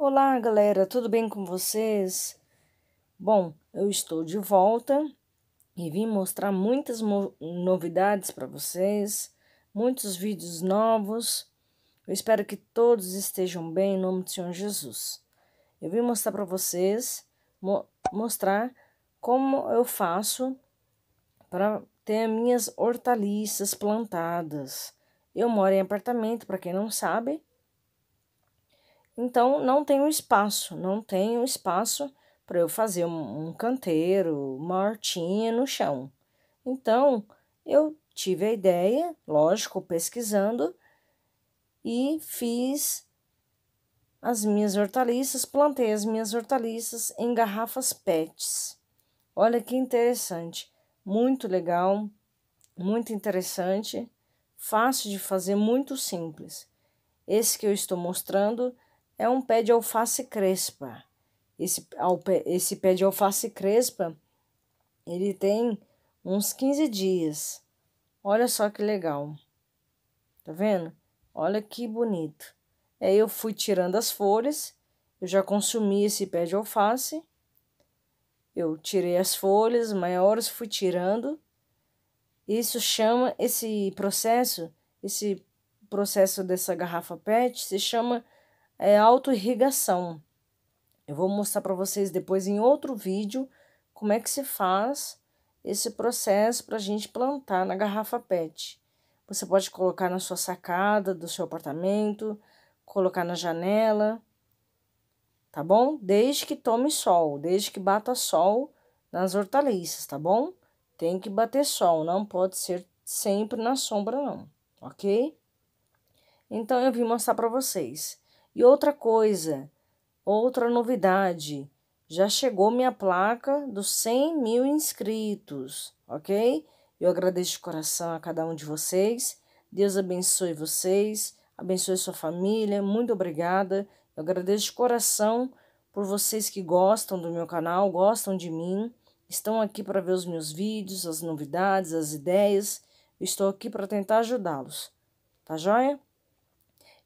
Olá, galera, tudo bem com vocês? Bom, eu estou de volta e vim mostrar muitas novidades para vocês, muitos vídeos novos. Eu espero que todos estejam bem em nome do Senhor Jesus. Eu vim mostrar para vocês, mo mostrar como eu faço para ter minhas hortaliças plantadas. Eu moro em apartamento, para quem não sabe, então, não tem um espaço, não tem um espaço para eu fazer um, um canteiro, uma hortinha no chão. Então, eu tive a ideia, lógico, pesquisando, e fiz as minhas hortaliças, plantei as minhas hortaliças em garrafas PETs. Olha que interessante, muito legal, muito interessante, fácil de fazer, muito simples. Esse que eu estou mostrando é um pé de alface crespa. Esse, esse pé de alface crespa, ele tem uns 15 dias. Olha só que legal. Tá vendo? Olha que bonito. Aí eu fui tirando as folhas, eu já consumi esse pé de alface. Eu tirei as folhas maiores, fui tirando. Isso chama esse processo, esse processo dessa garrafa PET se chama é, auto-irrigação. Eu vou mostrar para vocês depois em outro vídeo como é que se faz esse processo para a gente plantar na garrafa PET. Você pode colocar na sua sacada do seu apartamento, colocar na janela, tá bom? Desde que tome sol, desde que bata sol nas hortaliças, tá bom? Tem que bater sol, não pode ser sempre na sombra não, ok? Então, eu vim mostrar para vocês. E outra coisa, outra novidade, já chegou minha placa dos 100 mil inscritos, ok? Eu agradeço de coração a cada um de vocês. Deus abençoe vocês, abençoe sua família. Muito obrigada. Eu agradeço de coração por vocês que gostam do meu canal, gostam de mim, estão aqui para ver os meus vídeos, as novidades, as ideias. Eu estou aqui para tentar ajudá-los. Tá joia?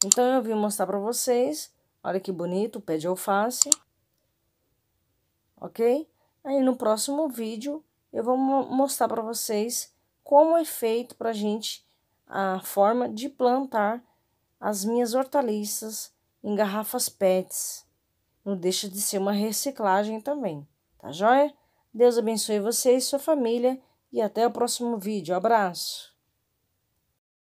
Então, eu vim mostrar para vocês. Olha que bonito, o pé de alface. Ok? Aí, no próximo vídeo, eu vou mostrar para vocês como é feito para gente a forma de plantar as minhas hortaliças em garrafas PETs. Não deixa de ser uma reciclagem também, tá joia? Deus abençoe você e sua família e até o próximo vídeo. Abraço!